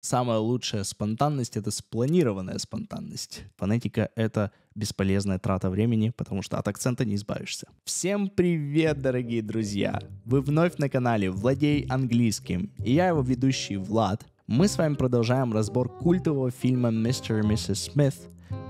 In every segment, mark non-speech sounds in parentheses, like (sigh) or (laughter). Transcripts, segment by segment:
Самая лучшая спонтанность — это спланированная спонтанность. Фонетика — это бесполезная трата времени, потому что от акцента не избавишься. Всем привет, дорогие друзья! Вы вновь на канале «Владей английским» и я его ведущий Влад. Мы с вами продолжаем разбор культового фильма «Мистер и миссис Смит».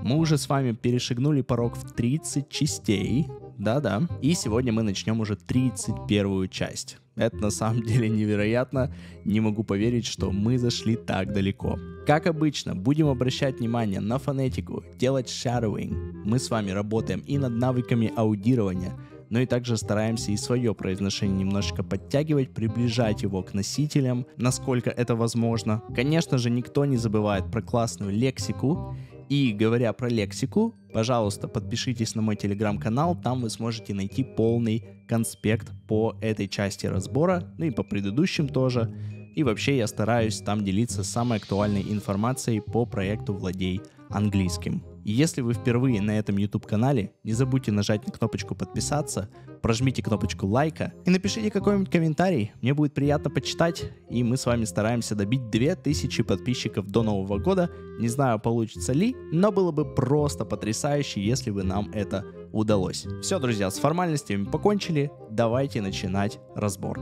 Мы уже с вами перешагнули порог в 30 частей, да-да. И сегодня мы начнем уже 31 часть. Это на самом деле невероятно. Не могу поверить, что мы зашли так далеко. Как обычно, будем обращать внимание на фонетику, делать shadowing. Мы с вами работаем и над навыками аудирования, но и также стараемся и свое произношение немножечко подтягивать, приближать его к носителям, насколько это возможно. Конечно же, никто не забывает про классную лексику, и говоря про лексику, пожалуйста, подпишитесь на мой телеграм-канал, там вы сможете найти полный конспект по этой части разбора, ну и по предыдущим тоже. И вообще я стараюсь там делиться самой актуальной информацией по проекту «Владей английским». И если вы впервые на этом YouTube-канале, не забудьте нажать на кнопочку подписаться, прожмите кнопочку лайка и напишите какой-нибудь комментарий, мне будет приятно почитать, и мы с вами стараемся добить 2000 подписчиков до Нового года, не знаю получится ли, но было бы просто потрясающе, если бы нам это удалось. Все, друзья, с формальностями покончили, давайте начинать разбор.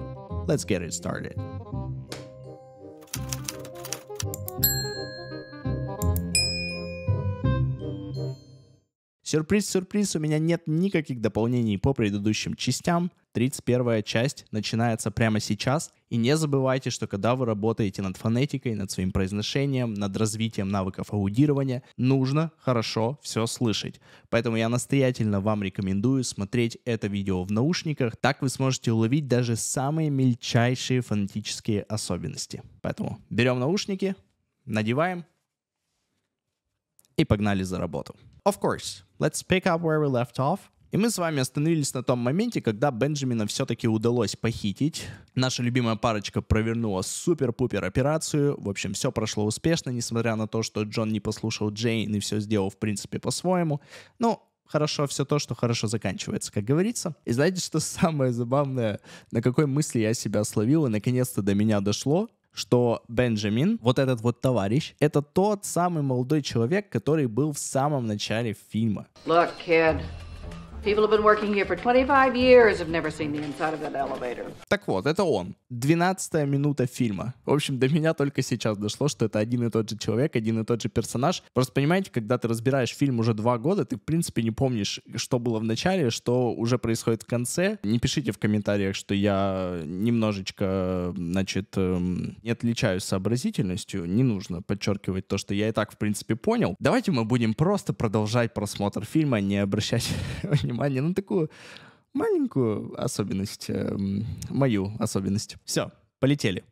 Let's get it started. Сюрприз-сюрприз, у меня нет никаких дополнений по предыдущим частям. 31 часть начинается прямо сейчас. И не забывайте, что когда вы работаете над фонетикой, над своим произношением, над развитием навыков аудирования, нужно хорошо все слышать. Поэтому я настоятельно вам рекомендую смотреть это видео в наушниках. Так вы сможете уловить даже самые мельчайшие фонетические особенности. Поэтому берем наушники, надеваем и погнали за работу. Of course. Let's pick up where we left off. И мы с вами остановились на том моменте, когда Бенджамина все-таки удалось похитить. Наша любимая парочка провернула супер-пупер операцию. В общем, все прошло успешно, несмотря на то, что Джон не послушал Джейн и все сделал, в принципе, по-своему. Но ну, хорошо все то, что хорошо заканчивается, как говорится. И знаете, что самое забавное? На какой мысли я себя словил, и наконец-то до меня дошло, что Бенджамин, вот этот вот товарищ, это тот самый молодой человек, который был в самом начале фильма. Look, kid. Так вот, это он. 12 минута фильма. В общем, до меня только сейчас дошло, что это один и тот же человек, один и тот же персонаж. Просто понимаете, когда ты разбираешь фильм уже два года, ты, в принципе, не помнишь, что было в начале, что уже происходит в конце. Не пишите в комментариях, что я немножечко, значит, эм, не отличаюсь сообразительностью. Не нужно подчеркивать то, что я и так, в принципе, понял. Давайте мы будем просто продолжать просмотр фильма, не обращать (laughs) внимание на такую маленькую особенность, э, мою особенность. Все, полетели.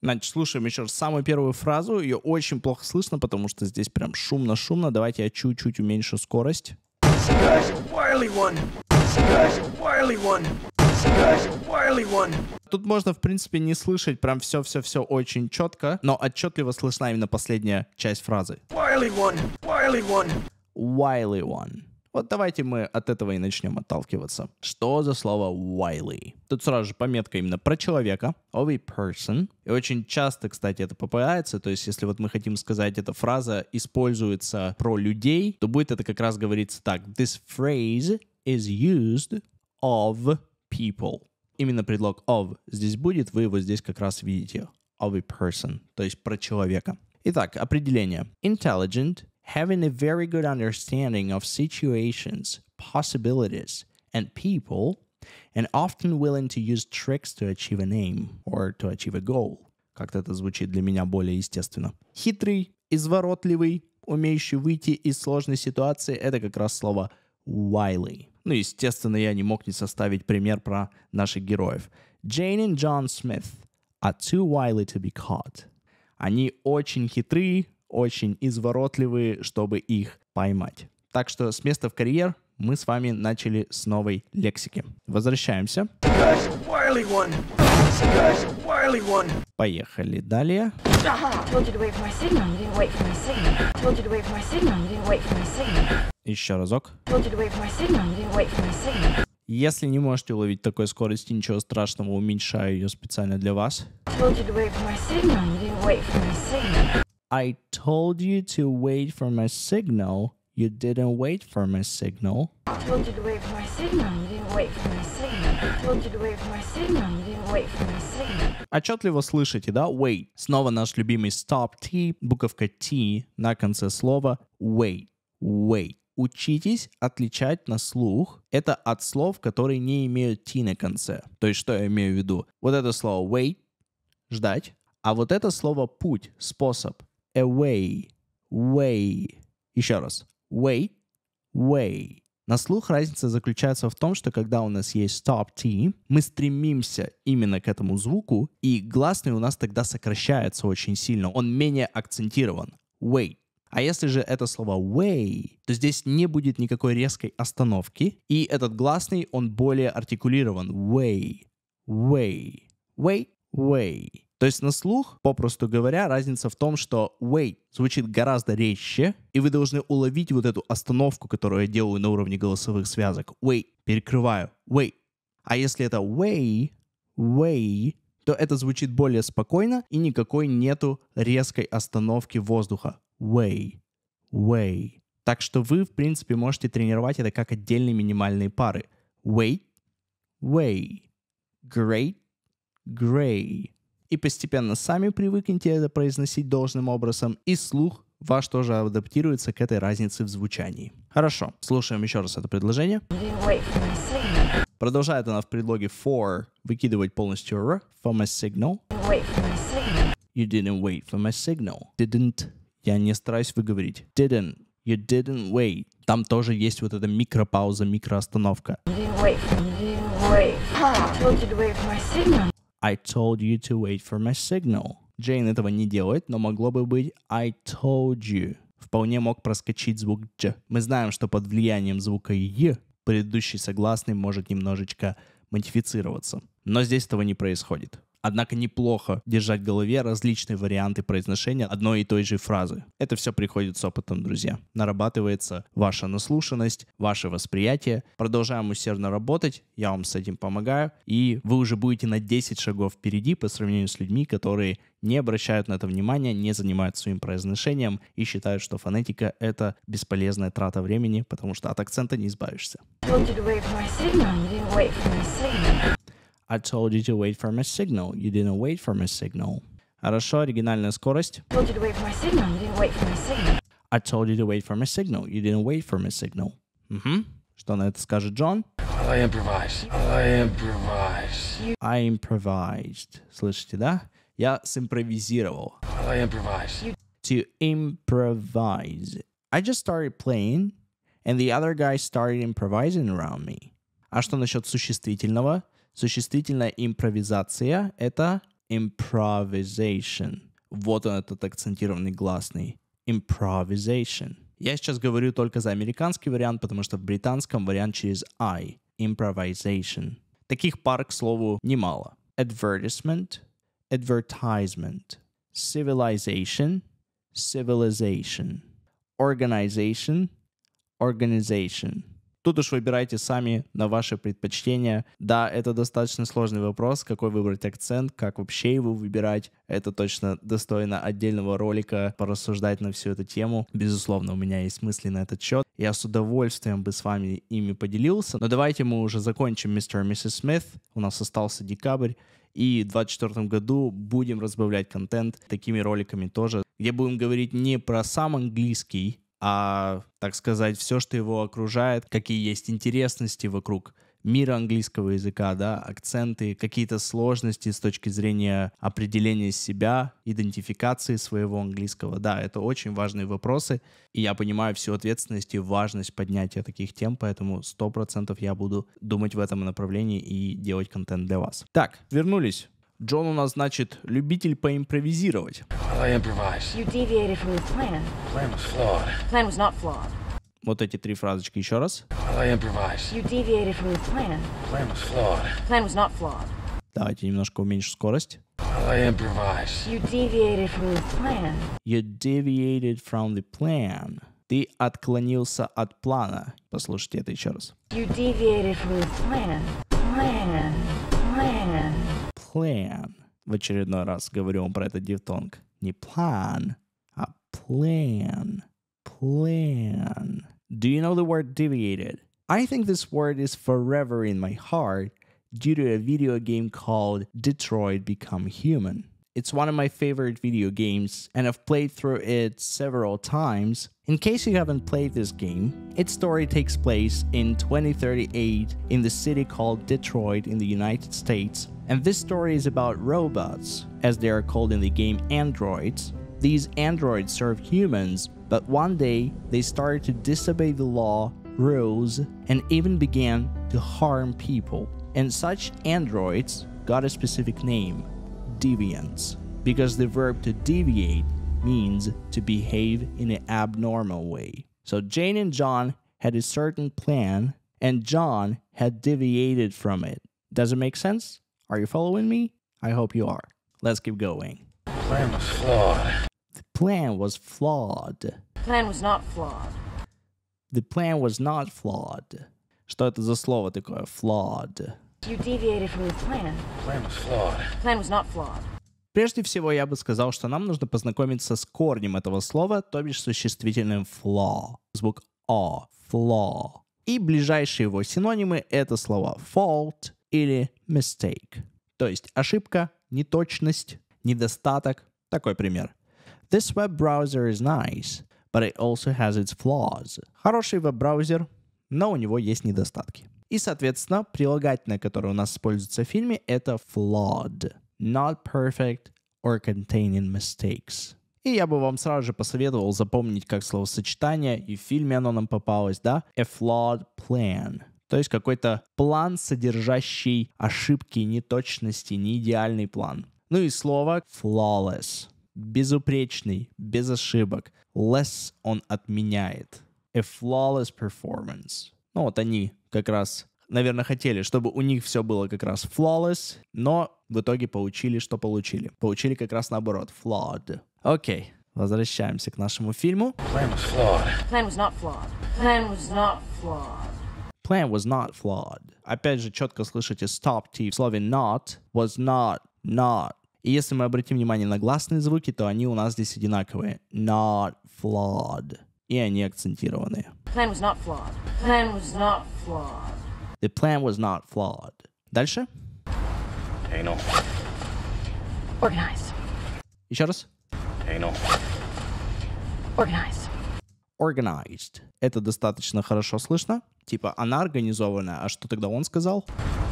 Значит, слушаем еще раз самую первую фразу. Ее очень плохо слышно, потому что здесь прям шумно-шумно. Давайте я чуть-чуть уменьшу скорость. Тут можно, в принципе, не слышать прям все-все-все очень четко, но отчетливо слышна именно последняя часть фразы. Wily one, wily one. Wily one. Вот давайте мы от этого и начнем отталкиваться. Что за слово wily? Тут сразу же пометка именно про человека, of a person. И очень часто, кстати, это попадается, то есть если вот мы хотим сказать, эта фраза используется про людей, то будет это как раз говориться так. This phrase is used of people. Именно предлог of здесь будет, вы его здесь как раз видите. Of a person, то есть про человека. Итак, определение. Intelligent, having a very good understanding of situations, possibilities, and people, and often willing to use tricks to achieve an aim or to achieve a goal. Как-то это звучит для меня более естественно. Хитрый, изворотливый, умеющий выйти из сложной ситуации, это как раз слово wily. Ну, естественно, я не мог не составить пример про наших героев. Джейн и Джон Смит are too wily to be caught. Они очень хитрые, очень изворотливые, чтобы их поймать. Так что с места в карьер мы с вами начали с новой лексики. Возвращаемся. Поехали далее. Еще разок. Если не можете уловить такой скорости, ничего страшного, уменьшаю ее специально для вас. I told you to wait for my signal. You didn't wait for my signal. I told you to wait for my signal. You didn't wait for my signal. I told you to wait for my signal. You didn't wait for my signal. Отчетливо слышите, да? Wait. Снова наш любимый stop T, буковка T на конце слова wait. Wait. Учитесь отличать на слух это от слов, которые не имеют T на конце. То есть, что я имею в виду? Вот это слово wait, ждать, а вот это слово путь, способ, away, way. Еще раз, way, way. На слух разница заключается в том, что когда у нас есть stop T, мы стремимся именно к этому звуку, и гласный у нас тогда сокращается очень сильно, он менее акцентирован. Way. А если же это слово way, то здесь не будет никакой резкой остановки, и этот гласный, он более артикулирован. Way, way, way way. То есть на слух, попросту говоря, разница в том, что way звучит гораздо резче, и вы должны уловить вот эту остановку, которую я делаю на уровне голосовых связок. Way, перекрываю, Way. А если это way, way, то это звучит более спокойно, и никакой нету резкой остановки воздуха. Way, way. Так что вы, в принципе, можете тренировать это как отдельные минимальные пары. Way way, great, Grey. И постепенно сами привыкните это произносить должным образом, и слух ваш тоже адаптируется к этой разнице в звучании. Хорошо, слушаем еще раз это предложение. Продолжает она в предлоге for выкидывать полностью r from a signal. You didn't wait for my signal. Didn't. Я не стараюсь выговорить. Didn't. You didn't wait. Там тоже есть вот эта микропауза, микроостановка. You didn't wait. You didn't wait. Huh. I told you to wait for my signal. I told you to wait for my signal. Джейн этого не делает, но могло бы быть I told you. Вполне мог проскочить звук Дж. Мы знаем, что под влиянием звука Е предыдущий согласный может немножечко модифицироваться. Но здесь этого не происходит. Однако неплохо держать в голове различные варианты произношения одной и той же фразы. Это все приходит с опытом, друзья. Нарабатывается ваша наслушанность, ваше восприятие. Продолжаем усердно работать, я вам с этим помогаю, и вы уже будете на 10 шагов впереди по сравнению с людьми, которые не обращают на это внимания, не занимаются своим произношением и считают, что фонетика — это бесполезная трата времени, потому что от акцента не избавишься. you I told you to wait for my signal. You didn't wait for my signal. Хорошо, оригинальная скорость. I told you to wait for my signal. You didn't wait for my signal. I told you to wait for my signal. You didn't wait for my signal. Mhm. Что на это скажет Джон? I improvised. I improvised. I improvised. Слышите, да? Я симпровизировал. I improvised. To improvise. I just started playing, and the other guy started improvising around me. А что насчет существительного? Существительная импровизация — это improvisation. Вот он этот акцентированный гласный. Improvisation. Я сейчас говорю только за американский вариант, потому что в британском вариант через I. Improvisation. Таких пар, к слову, немало. Advertisement, advertisement. Civilization, civilization. Organization, organization. Тут уж выбирайте сами на ваши предпочтения. Да, это достаточно сложный вопрос, какой выбрать акцент, как вообще его выбирать. Это точно достойно отдельного ролика порассуждать на всю эту тему. Безусловно, у меня есть мысли на этот счет. Я с удовольствием бы с вами ими поделился. Но давайте мы уже закончим мистер и миссис Смит. У нас остался декабрь. И в 2024 году будем разбавлять контент такими роликами тоже, где будем говорить не про сам английский, а, так сказать, все, что его окружает, какие есть интересности вокруг мира английского языка, да, акценты, какие-то сложности с точки зрения определения себя, идентификации своего английского. Да, это очень важные вопросы, и я понимаю всю ответственность и важность поднятия таких тем, поэтому 100% я буду думать в этом направлении и делать контент для вас. Так, вернулись Джон у нас, значит, любитель поимпровизировать. вот эти три фразочки еще раз. Давайте немножко уменьшим скорость. I You deviated from the plan. You deviated from the plan. Ты отклонился от плана. Послушайте это еще раз. You deviated from the plan. plan. В очередной раз говорю вам про этот дифтонг. Не план, а plan. Plan. Do you know the word deviated? I think this word is forever in my heart due to a video game called Detroit Become Human. It's one of my favorite video games, and I've played through it several times. In case you haven't played this game, its story takes place in 2038 in the city called Detroit in the United States, and this story is about robots, as they are called in the game androids. These androids serve humans, but one day they started to disobey the law, rules, and even began to harm people. And such androids got a specific name, deviants, because the verb to deviate means to behave in an abnormal way. So Jane and John had a certain plan, and John had deviated from it. Does it make sense? Are you following me? I hope you are. Let's keep going. plan was flawed. The plan was flawed. plan was not flawed. The plan was not flawed. Что это за слово такое? Flawed. You deviated from the plan. plan was flawed. plan was not flawed. Прежде всего, я бы сказал, что нам нужно познакомиться с корнем этого слова, то бишь существительным flaw. Звук о, flaw. И ближайшие его синонимы — это слова fault, или mistake. То есть ошибка, неточность, недостаток. Такой пример. This web browser is nice, but it also has its flaws. Хороший веб-браузер, но у него есть недостатки. И, соответственно, прилагательное, которое у нас используется в фильме, это flawed, not perfect or containing mistakes. И я бы вам сразу же посоветовал запомнить как словосочетание, и в фильме оно нам попалось, да? A flawed plan. То есть какой-то план, содержащий ошибки, неточности, неидеальный план. Ну и слово flawless. Безупречный, без ошибок. Less он отменяет. A flawless performance. Ну вот они как раз, наверное, хотели, чтобы у них все было как раз flawless, но в итоге получили, что получили. Получили как раз наоборот, flawed. Окей, okay. возвращаемся к нашему фильму. Plan was flawed. Plan was not flawed. Plan was not flawed plan was not flawed. Опять же, четко слышите stop T в слове not was not, not. И если мы обратим внимание на гласные звуки, то они у нас здесь одинаковые. Not flawed. И они акцентированы. Plan was not flawed. Plan was not flawed. The plan was not flawed. Дальше. Anal. Organize. Еще раз. Anal. Organize. Organized. Это достаточно хорошо слышно. Типа, она организованная, а что тогда он сказал?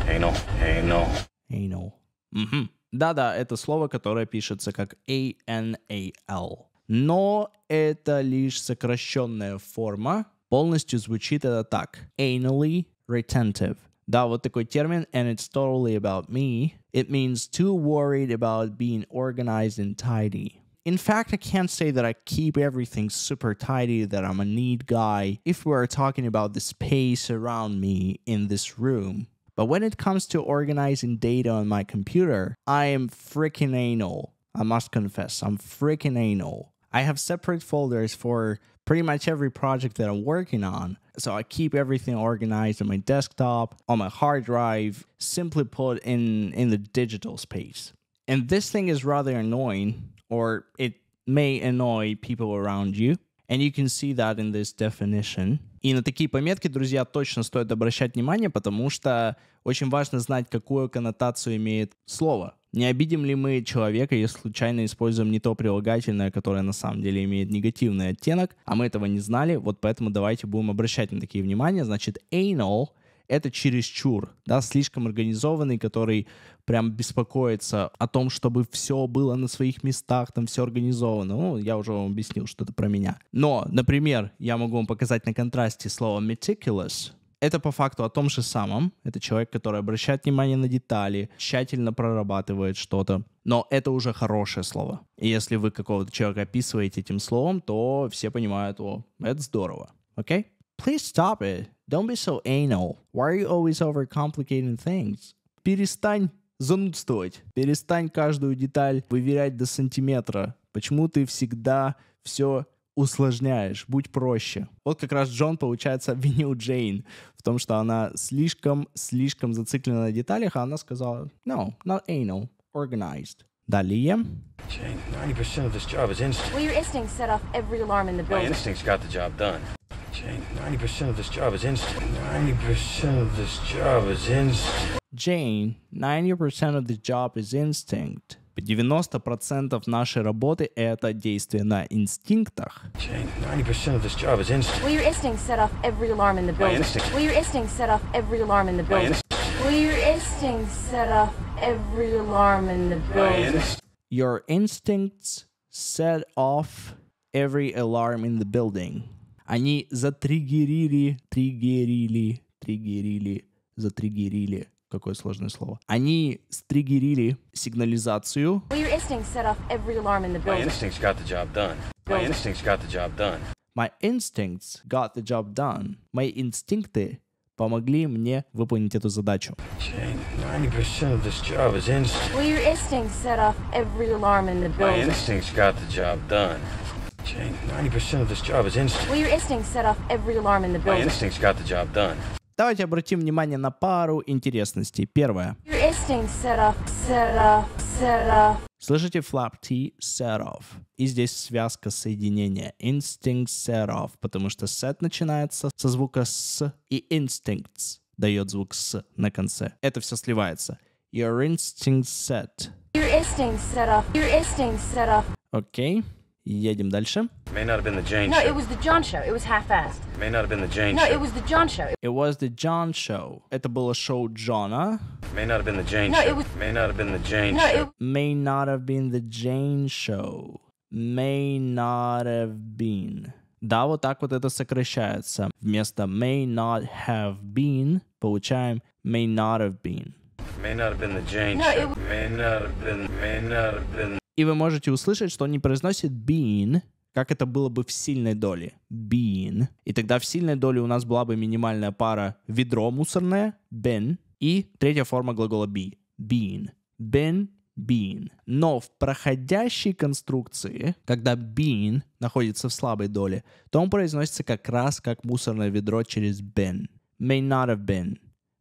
Эй, no, эй, no. Эй, no. Угу. Да-да, это слово, которое пишется как A-N-A-L. Но это лишь сокращенная форма. Полностью звучит это так. Anally retentive. Да, вот такой термин. And it's totally about me. It means too worried about being organized and tidy. In fact, I can't say that I keep everything super tidy, that I'm a neat guy, if we are talking about the space around me in this room. But when it comes to organizing data on my computer, I am freaking anal. I must confess, I'm freaking anal. I have separate folders for pretty much every project that I'm working on. So I keep everything organized on my desktop, on my hard drive, simply put in in the digital space. And this thing is rather annoying or it may annoy people around you. And you can see that in this definition. И на такие пометки, друзья, точно стоит обращать внимание, потому что очень важно знать, какую коннотацию имеет слово. Не обидим ли мы человека, если случайно используем не то прилагательное, которое на самом деле имеет негативный оттенок, а мы этого не знали, вот поэтому давайте будем обращать на такие внимания. Значит, anal — это чересчур, да, слишком организованный, который прям беспокоиться о том, чтобы все было на своих местах, там все организовано. Ну, я уже вам объяснил, что это про меня. Но, например, я могу вам показать на контрасте слово meticulous, это по факту о том же самом. Это человек, который обращает внимание на детали, тщательно прорабатывает что-то. Но это уже хорошее слово. И если вы какого-то человека описываете этим словом, то все понимают, о, это здорово. Окей? Okay? Please stop it. Don't be so anal. Why are you always overcomplicating things? Перестань занудствовать. Перестань каждую деталь выверять до сантиметра. Почему ты всегда все усложняешь, будь проще. Вот как раз Джон, получается, (laughs) обвинил Джейн в том, что она слишком-слишком зациклена на деталях, а она сказала «No, not anal, organized». Далее. Jane, 90% of this job is instinct. Well, your instincts set off every alarm in the building. My instincts got the job done. Jane, 90% of this job is instinct. 90% of this job is instant. Jane, 90% of the job is instinct. 90% нашей работы – это действие на инстинктах. Jane, 90% of this job is instinct. Will your instincts set off every alarm in the building? Will your instincts set off every alarm in the building? Will your instincts set off every alarm in the building? Your instincts set off every alarm in the building. Они затригерили, тригерили, тригерили, затригерили. Какое сложное слово. Они стригерили сигнализацию. My instincts got the job done. My instincts got the job done. Мои инстинкты помогли мне выполнить эту задачу. Jane, well, Jane, 90% of this job is instinct. Well, your instincts set off every alarm in the building. My instincts got the job done. Давайте обратим внимание на пару интересностей. Первое. Your instincts set off, set off, set off. Слышите flap T set off. И здесь связка соединения instinct set off, потому что set начинается со звука с и instincts дает звук с на конце. Это все сливается. Your instinct set. Your instinct set off. Your instinct set off. Окей. Okay. Едем дальше. No, it was the John show. It was half-assed. May not have been the Jane no, show. it was the John show. It was the John show. Это было шоу Джона. May not have been the Jane no, show. It was... May not have been the Jane no, show. It... May not have been the Jane show. May not have been. Да, вот так вот это сокращается. Вместо may not have been получаем may not have been. May not have been the Jane no, show. It... May not have been. May not have been. и вы можете услышать, что он не произносит been, как это было бы в сильной доле. Been. И тогда в сильной доле у нас была бы минимальная пара ведро мусорное, been, и третья форма глагола be, been. Been, been. Но в проходящей конструкции, когда been находится в слабой доле, то он произносится как раз как мусорное ведро через been. May not have been.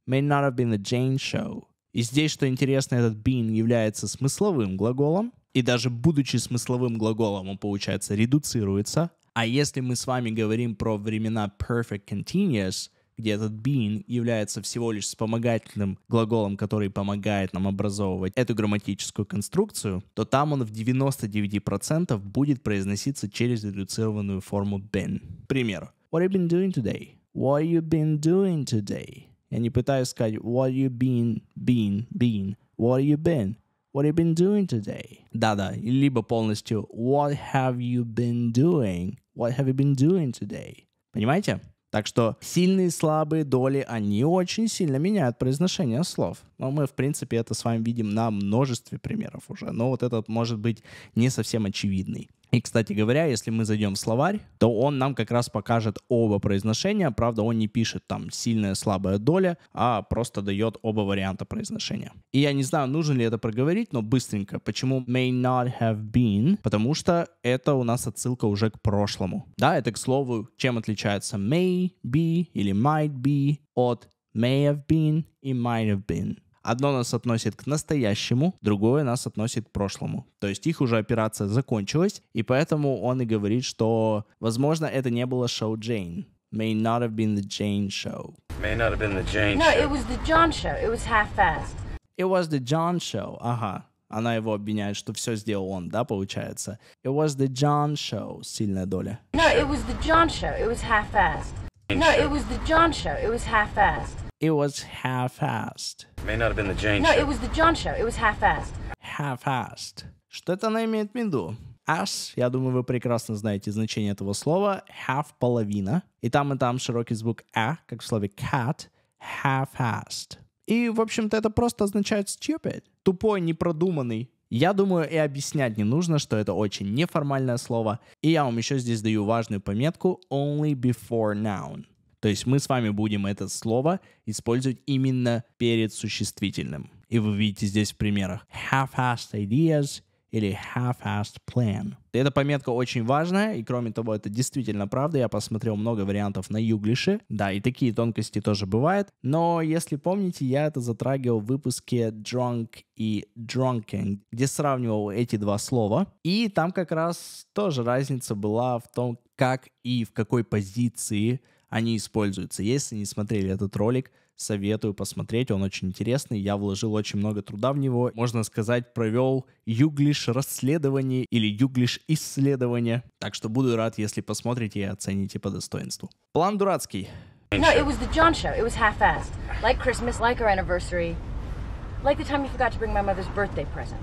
May not have been a Jane show. И здесь, что интересно, этот been является смысловым глаголом, и даже будучи смысловым глаголом, он, получается, редуцируется. А если мы с вами говорим про времена perfect continuous, где этот been является всего лишь вспомогательным глаголом, который помогает нам образовывать эту грамматическую конструкцию, то там он в 99% будет произноситься через редуцированную форму been. К примеру, What have you been doing today? What have you been doing today? Я не пытаюсь сказать What you been, been, been. What you been? What have you been doing today? Да-да, либо полностью What have you been doing? What have you been doing today? Понимаете? Так что сильные и слабые доли, они очень сильно меняют произношение слов. Но мы, в принципе, это с вами видим на множестве примеров уже. Но вот этот может быть не совсем очевидный. И, кстати говоря, если мы зайдем в словарь, то он нам как раз покажет оба произношения. Правда, он не пишет там сильная, слабая доля, а просто дает оба варианта произношения. И я не знаю, нужно ли это проговорить, но быстренько. Почему may not have been? Потому что это у нас отсылка уже к прошлому. Да, это, к слову, чем отличается may be или might be от may have been и might have been. Одно нас относит к настоящему, другое нас относит к прошлому. То есть их уже операция закончилась, и поэтому он и говорит, что, возможно, это не было шоу Джейн. May not have been the Jane show. May not have been the Jane no, show. No, it was the John show. It was half-assed. It was the John show. Ага. Она его обвиняет, что все сделал он, да, получается? It was the John show. Сильная доля. No, it was the John show. It was half-assed. No, it was the John show. It was half-assed it was half-assed. May not have been the Jane no, show. it was the John show. It was half-assed. Half-assed. Что это она имеет в виду? As, я думаю, вы прекрасно знаете значение этого слова. Half — половина. И там, и там широкий звук «а», как в слове cat. Half-assed. И, в общем-то, это просто означает stupid. Тупой, непродуманный. Я думаю, и объяснять не нужно, что это очень неформальное слово. И я вам еще здесь даю важную пометку only before noun. То есть мы с вами будем это слово использовать именно перед существительным. И вы видите здесь в примерах half-assed ideas или half-assed plan. Эта пометка очень важная, и кроме того, это действительно правда. Я посмотрел много вариантов на юглише. Да, и такие тонкости тоже бывают. Но, если помните, я это затрагивал в выпуске drunk и drunken, где сравнивал эти два слова. И там как раз тоже разница была в том, как и в какой позиции они используются. Если не смотрели этот ролик, советую посмотреть, он очень интересный, я вложил очень много труда в него, можно сказать, провел юглиш расследование или юглиш исследование, так что буду рад, если посмотрите и оцените по достоинству. План дурацкий. No, it was the John show. It was half-assed. Like Christmas, like our anniversary, like the time you forgot to bring my mother's birthday present.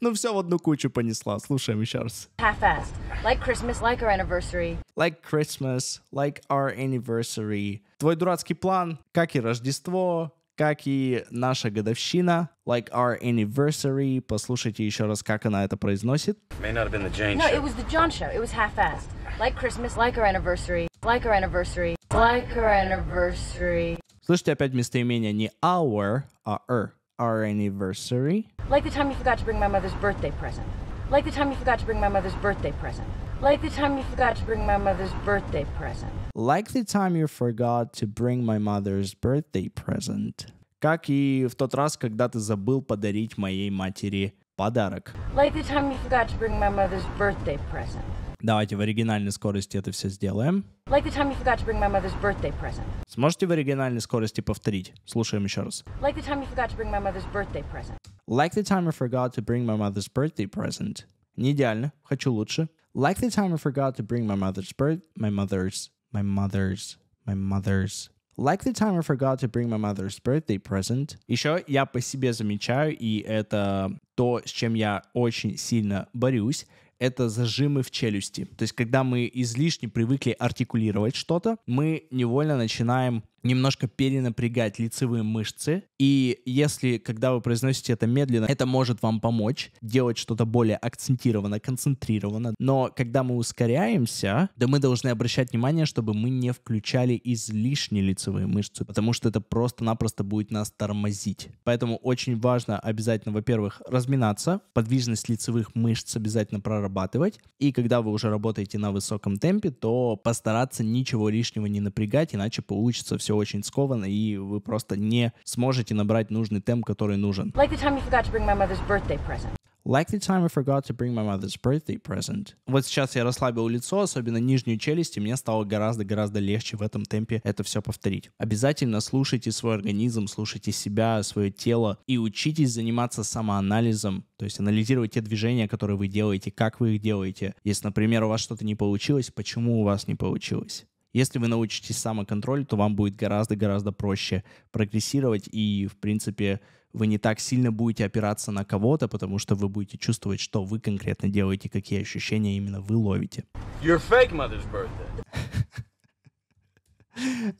Ну все в одну кучу понесла. Слушаем еще раз. Half-assed. Like Christmas, like our anniversary. Like Christmas, like our anniversary. Твой дурацкий план, как и Рождество, как и наша годовщина, like our anniversary. Послушайте еще раз, как она это произносит. May not have been the Jane no, it was the John show. It was half-assed. Like Christmas, like our anniversary, like our anniversary, like our anniversary. Слышите опять местоимение не our, а er. our anniversary. Like the time you forgot to bring my mother's birthday present. Like the time you forgot to bring my mother's birthday present. Like the time you forgot to bring my mother's birthday present. Like the time you forgot to bring my mother's birthday present. Как и в тот раз, когда ты забыл подарить моей матери подарок. Like the time you forgot to bring my mother's birthday present. Давайте в оригинальной скорости это все сделаем. Like the time you forgot to bring my mother's birthday present. Сможете в оригинальной скорости повторить? Слушаем еще раз. Like the time you forgot to bring my mother's birthday present. Like the time I forgot to bring my mother's birthday present. Не идеально, хочу лучше. Like the time I forgot to bring my mother's birth... My mother's... My mother's... My mother's... Like the time I forgot to bring my mother's birthday present. Еще я по себе замечаю, и это то, с чем я очень сильно борюсь, это зажимы в челюсти. То есть, когда мы излишне привыкли артикулировать что-то, мы невольно начинаем немножко перенапрягать лицевые мышцы, и если, когда вы произносите это медленно, это может вам помочь делать что-то более акцентированно, концентрированно. Но когда мы ускоряемся, да мы должны обращать внимание, чтобы мы не включали излишние лицевые мышцы, потому что это просто-напросто будет нас тормозить. Поэтому очень важно обязательно, во-первых, разминаться, подвижность лицевых мышц обязательно прорабатывать. И когда вы уже работаете на высоком темпе, то постараться ничего лишнего не напрягать, иначе получится все очень скованно, и вы просто не сможете все-таки набрать нужный темп, который нужен. Like the time you forgot to bring my mother's birthday present. Like the time I forgot to bring my mother's birthday present. Вот сейчас я расслабил лицо, особенно нижнюю челюсть, и мне стало гораздо-гораздо легче в этом темпе это все повторить. Обязательно слушайте свой организм, слушайте себя, свое тело и учитесь заниматься самоанализом, то есть анализировать те движения, которые вы делаете, как вы их делаете. Если, например, у вас что-то не получилось, почему у вас не получилось? Если вы научитесь самоконтролю, то вам будет гораздо-гораздо проще прогрессировать, и, в принципе, вы не так сильно будете опираться на кого-то, потому что вы будете чувствовать, что вы конкретно делаете, какие ощущения именно вы ловите. Your fake mother's birthday. (laughs)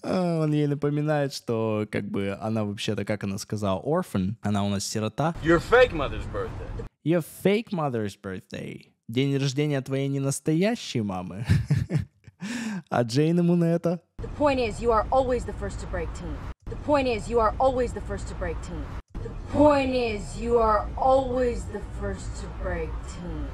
А, он ей напоминает, что как бы она вообще-то, как она сказала, orphan, она у нас сирота. Your fake mother's birthday. Your fake mother's birthday. День рождения твоей ненастоящей мамы. (laughs) А Джейн ему на это... The point is, you are always the first to break team. The point is, you are always the first to break team. The point is, you are always the first to break team.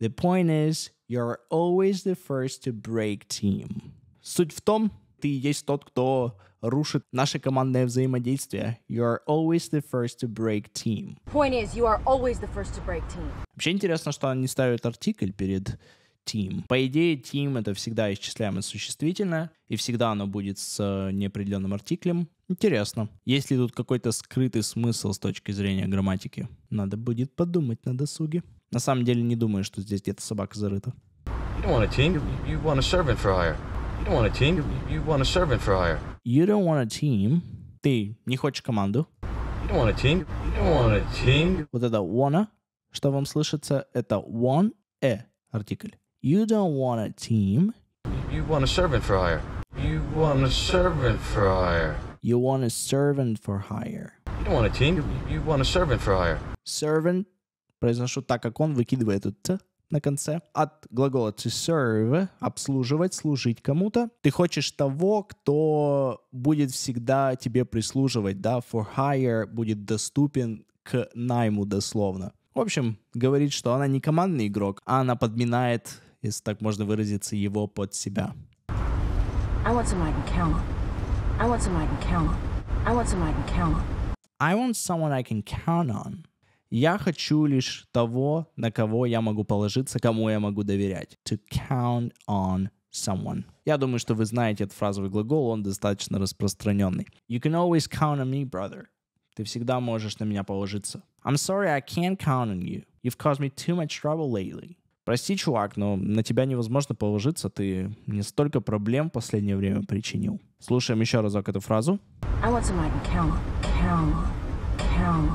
The point is, you are always the first to break team. Суть в том, ты есть тот, кто рушит наше командное взаимодействие. You are always the first to break team. Point is, you are always the first to break team. Вообще интересно, что они ставят артикль перед team. По идее, team — это всегда исчисляемое существительное, и всегда оно будет с э, неопределенным артиклем. Интересно. Есть ли тут какой-то скрытый смысл с точки зрения грамматики? Надо будет подумать на досуге. На самом деле не думаю, что здесь где-то собака зарыта. You don't want a team. Ты не хочешь команду. You don't want a team. You don't want a team. Вот это wanna, что вам слышится, это want э, артикль. You don't want a team. You want a servant for hire. You want a servant for hire. You want a servant for hire. You don't want a team. You, want a servant for hire. Servant произношу так, как он выкидывает этот «т» на конце. От глагола to serve — обслуживать, служить кому-то. Ты хочешь того, кто будет всегда тебе прислуживать, да, for hire будет доступен к найму дословно. В общем, говорит, что она не командный игрок, а она подминает если так можно выразиться, его под себя. I want someone I can count on. I want someone I can count on. I want someone I can count on. I want someone I can count on. Я хочу лишь того, на кого я могу положиться, кому я могу доверять. To count on someone. Я думаю, что вы знаете этот фразовый глагол, он достаточно распространенный. You can always count on me, brother. Ты всегда можешь на меня положиться. I'm sorry I can't count on you. You've caused me too much trouble lately прости, чувак, но на тебя невозможно положиться, ты не столько проблем в последнее время причинил. Слушаем еще разок эту фразу. Count, count, count.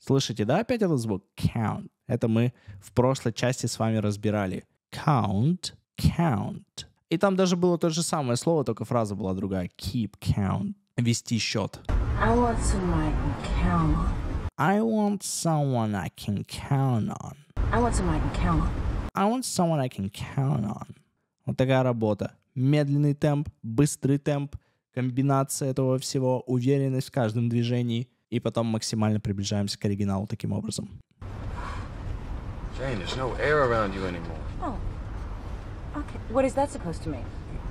Слышите, да, опять этот звук? Count. Это мы в прошлой части с вами разбирали. Count, count. И там даже было то же самое слово, только фраза была другая. Keep count. Вести счет. I want someone I can count on. I want someone I can count on. I want someone I can count on. I want someone I can count on. Вот такая работа. Медленный темп, быстрый темп, комбинация этого всего, уверенность в каждом движении, и потом максимально приближаемся к оригиналу таким образом. Jane, there's no air around you anymore. Oh. Okay. What is that supposed to mean?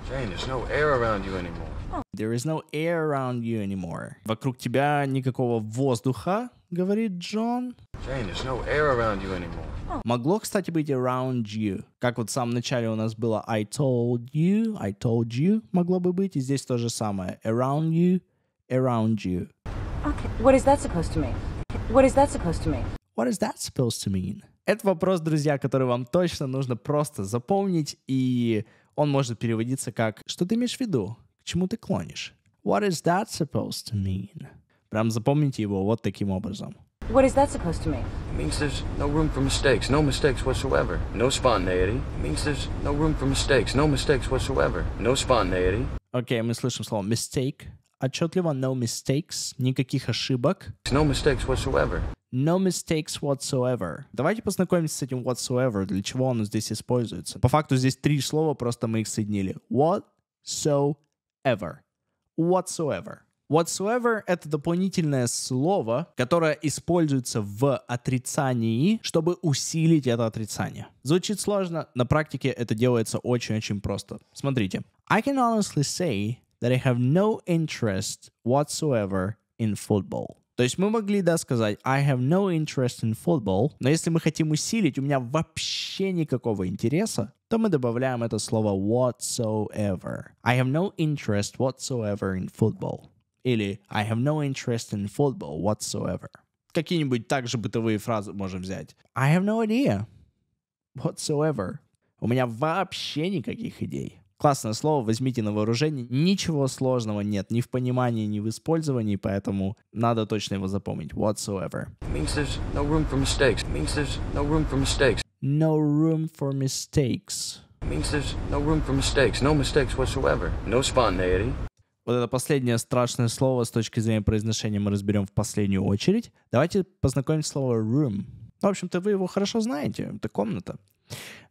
Jane, there's no air around you anymore. Oh. There is no air around you anymore. Вокруг тебя никакого воздуха, говорит Джон. Jane, no Могло, кстати, быть around you. Как вот в самом начале у нас было I told you, I told you могло бы быть, и здесь то же самое. Around you, around you. Okay. What is that supposed to mean? What is that supposed to mean? What is that supposed to mean? Это вопрос, друзья, который вам точно нужно просто запомнить, и он может переводиться как «Что ты имеешь в виду? К чему ты клонишь?» What is that supposed to mean? Прям запомните его вот таким образом. What is that supposed to mean? It means there's no room for mistakes, no mistakes whatsoever, no spontaneity. It means there's no room for mistakes, no mistakes whatsoever, no spontaneity. Окей, okay, мы слышим слово mistake. Отчетливо no mistakes, никаких ошибок. No mistakes whatsoever. No mistakes whatsoever. Давайте познакомимся с этим whatsoever, для чего оно здесь используется. По факту здесь три слова, просто мы их соединили. What, so, ever. Whatsoever. Whatsoever — это дополнительное слово, которое используется в отрицании, чтобы усилить это отрицание. Звучит сложно, на практике это делается очень-очень просто. Смотрите. I can honestly say that I have no interest whatsoever in football. То есть мы могли, да, сказать I have no interest in football, но если мы хотим усилить, у меня вообще никакого интереса, то мы добавляем это слово whatsoever. I have no interest whatsoever in football или I have no interest in football whatsoever. Какие-нибудь также бытовые фразы можем взять. I have no idea whatsoever. У меня вообще никаких идей. Классное слово, возьмите на вооружение. Ничего сложного нет ни в понимании, ни в использовании, поэтому надо точно его запомнить. Whatsoever. no room for mistakes. no room for mistakes. No room for mistakes. means there's no room for mistakes, no mistakes whatsoever, no spontaneity. Вот это последнее страшное слово с точки зрения произношения мы разберем в последнюю очередь. Давайте познакомим слово room. Ну, в общем-то, вы его хорошо знаете, это комната.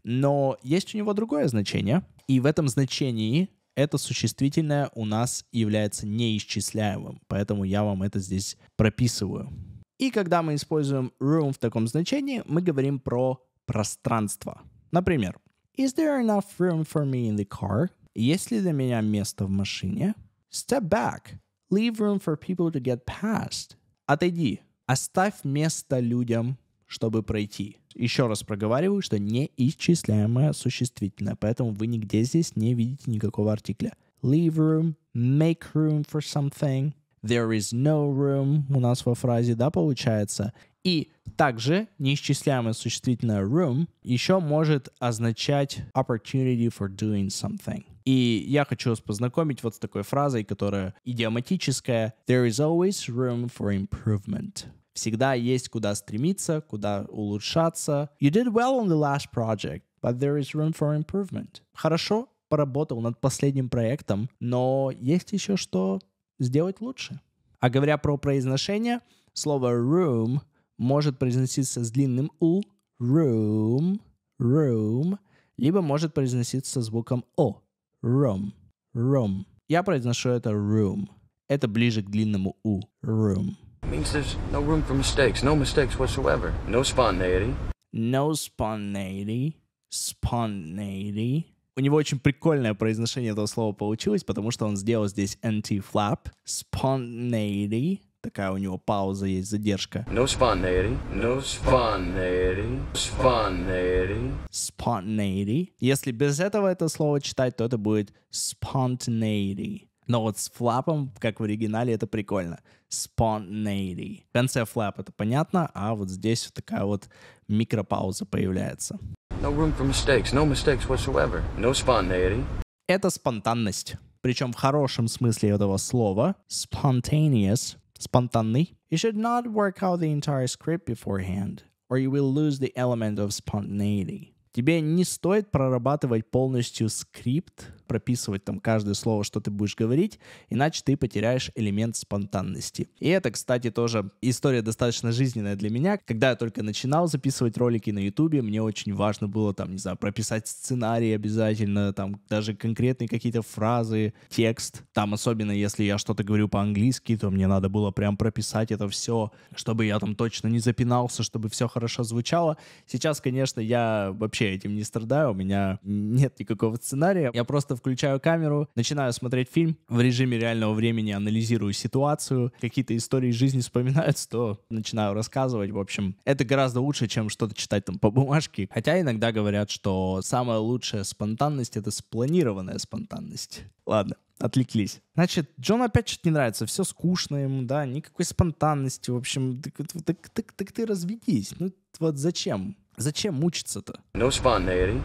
Но есть у него другое значение, и в этом значении это существительное у нас является неисчисляемым, поэтому я вам это здесь прописываю. И когда мы используем room в таком значении, мы говорим про пространство. Например, Is there enough room for me in the car? Есть ли для меня место в машине? Step back. Leave room for people to get past. Отойди. Оставь место людям, чтобы пройти. Еще раз проговариваю, что неисчисляемое существительное, поэтому вы нигде здесь не видите никакого артикля. Leave room, make room for something. There is no room у нас во фразе, да, получается. И также неисчисляемое существительное room еще может означать opportunity for doing something. И я хочу вас познакомить вот с такой фразой, которая идиоматическая. There is always room for improvement. Всегда есть куда стремиться, куда улучшаться. You did well on the last project, but there is room for improvement. Хорошо поработал над последним проектом, но есть еще что сделать лучше. А говоря про произношение, слово room может произноситься с длинным у, room, room, либо может произноситься звуком о, room, room. Я произношу это room. Это ближе к длинному у. Room. Means there's no room for mistakes, no mistakes whatsoever, no spontaneity. No spontaneity, spontaneity. У него очень прикольное произношение этого слова получилось, потому что он сделал здесь anti-flap, spontaneity, такая у него пауза есть, задержка. No spontaneity, no spontaneity, spontaneity. Spontaneity. Если без этого это слово читать, то это будет spontaneity. Но вот с флапом, как в оригинале, это прикольно. Spontaneity. В конце флап это понятно, а вот здесь вот такая вот микропауза появляется. No room for mistakes, no mistakes whatsoever, no spontaneity. Это спонтанность. Причем в хорошем смысле этого слова. Spontaneous spontaneity, you should not work out the entire script beforehand, or you will lose the element of spontaneity. Тебе не стоит прорабатывать полностью скрипт прописывать там каждое слово, что ты будешь говорить, иначе ты потеряешь элемент спонтанности. И это, кстати, тоже история достаточно жизненная для меня. Когда я только начинал записывать ролики на Ютубе, мне очень важно было там, не знаю, прописать сценарий обязательно, там даже конкретные какие-то фразы, текст. Там особенно, если я что-то говорю по-английски, то мне надо было прям прописать это все, чтобы я там точно не запинался, чтобы все хорошо звучало. Сейчас, конечно, я вообще этим не страдаю, у меня нет никакого сценария. Я просто просто включаю камеру, начинаю смотреть фильм, в режиме реального времени анализирую ситуацию, какие-то истории жизни вспоминаются, то начинаю рассказывать. В общем, это гораздо лучше, чем что-то читать там по бумажке. Хотя иногда говорят, что самая лучшая спонтанность — это спланированная спонтанность. Ладно, отвлеклись. Значит, Джон опять что-то не нравится, все скучно ему, да, никакой спонтанности, в общем, так, так, так, так ты разведись, ну вот зачем? Зачем мучиться-то? No spontaneity.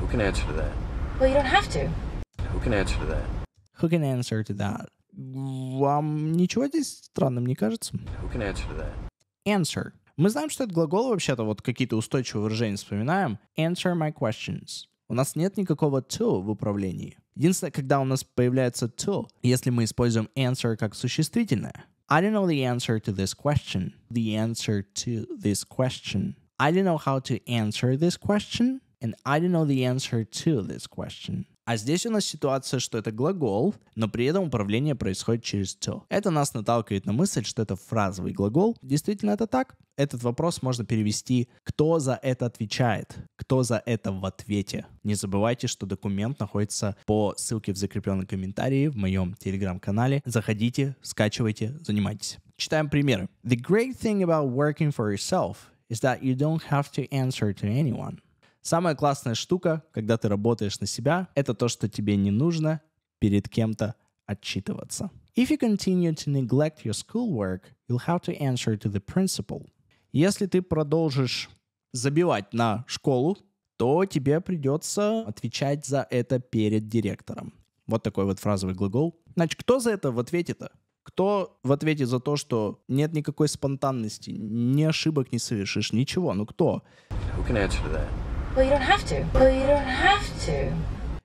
Who can answer to that? Well, you don't have to. Who can answer to that? Who can answer to that? Вам ничего здесь странным не кажется? Who can answer to that? Answer. Мы знаем, что это глагол вообще-то, вот какие-то устойчивые выражения вспоминаем. Answer my questions. У нас нет никакого to в управлении. Единственное, когда у нас появляется to, если мы используем answer как существительное. I don't know the answer to this question. The answer to this question. I don't know how to answer this question and I don't know the answer to this question. А здесь у нас ситуация, что это глагол, но при этом управление происходит через to. Это нас наталкивает на мысль, что это фразовый глагол. Действительно это так? Этот вопрос можно перевести «Кто за это отвечает?» «Кто за это в ответе?» Не забывайте, что документ находится по ссылке в закрепленном комментарии в моем телеграм-канале. Заходите, скачивайте, занимайтесь. Читаем примеры. The great thing about working for yourself is that you don't have to answer to anyone. Самая классная штука, когда ты работаешь на себя, это то, что тебе не нужно перед кем-то отчитываться. If you continue to neglect your schoolwork, you'll have to answer to the principal. Если ты продолжишь забивать на школу, то тебе придется отвечать за это перед директором. Вот такой вот фразовый глагол. Значит, кто за это в ответе-то? Кто в ответе за то, что нет никакой спонтанности, ни ошибок не совершишь, ничего? Ну кто? Who can answer to that? Well, you don't have to. Well, you don't have to.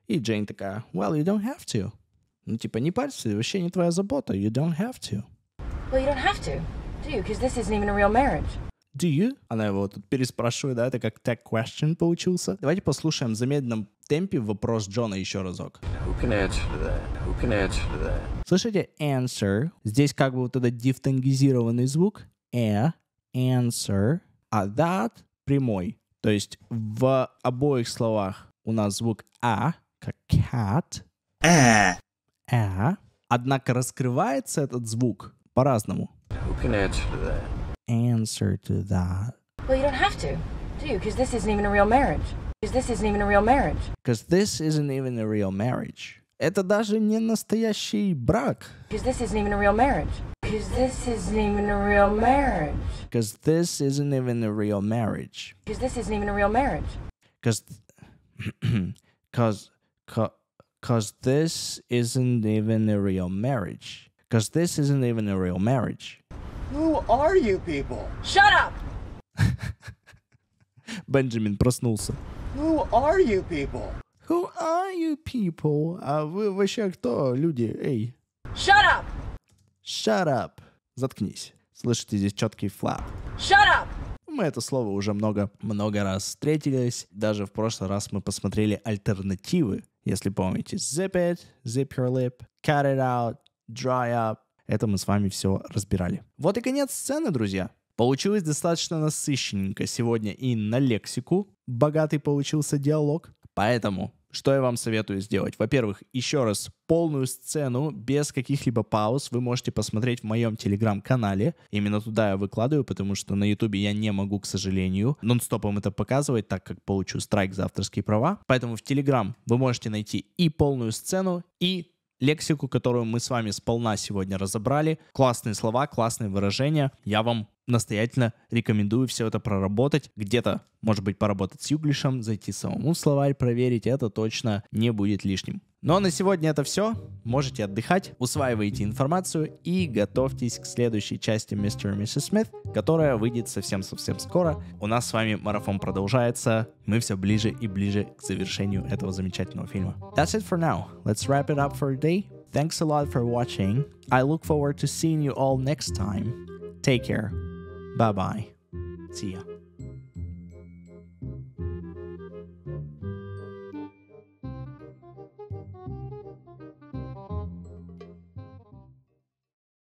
И Джейн такая, well, you don't have to. Ну, типа, не парься, вообще не твоя забота. You don't have to. Well, you don't have to, do you? Because this isn't even a real marriage. Do you? Она его тут переспрашивает, да, это как tag question получился. Давайте послушаем в замедленном темпе вопрос Джона еще разок. Who can answer that? Who can answer that? Слышите answer? Здесь как бы вот этот дифтонгизированный звук. A, «Э», answer. А that прямой. То есть в обоих словах у нас звук «а», как «cat», «а», «а», однако раскрывается этот звук по-разному. Answer, answer to that? Well, you don't have to, do you? Because this isn't even a real marriage. Because this isn't even a real marriage. Because this isn't even a real marriage. Это даже не настоящий брак. Because this isn't even a real marriage. Because this isn't even a real marriage. Because this isn't even a real marriage. Because this isn't even a real marriage. Because, because, (clears throat) because this isn't even a real marriage. Because this isn't even a real marriage. Who are you people? Shut up! (laughs) Benjamin проснулся. Who are you people? Who are you people? А вы вообще кто, люди? Эй. Shut up! Shut up. Заткнись. Слышите здесь четкий флаг. Shut up. Мы это слово уже много-много раз встретились. Даже в прошлый раз мы посмотрели альтернативы. Если помните, zip it, zip your lip, cut it out, dry up. Это мы с вами все разбирали. Вот и конец сцены, друзья. Получилось достаточно насыщенненько сегодня и на лексику богатый получился диалог. Поэтому что я вам советую сделать? Во-первых, еще раз, полную сцену без каких-либо пауз вы можете посмотреть в моем телеграм-канале. Именно туда я выкладываю, потому что на ютубе я не могу, к сожалению, нон-стопом это показывать, так как получу страйк за авторские права. Поэтому в телеграм вы можете найти и полную сцену, и лексику, которую мы с вами сполна сегодня разобрали. Классные слова, классные выражения. Я вам настоятельно рекомендую все это проработать. Где-то, может быть, поработать с юглишем, зайти самому в словарь, проверить. Это точно не будет лишним. Ну а на сегодня это все. Можете отдыхать, усваивайте информацию и готовьтесь к следующей части Mr. и Mrs. Smith, которая выйдет совсем-совсем скоро. У нас с вами марафон продолжается. Мы все ближе и ближе к завершению этого замечательного фильма. That's it for now. Let's wrap it up for today. Thanks a lot for watching. I look forward to seeing you all next time. Take care. Bye bye. See ya.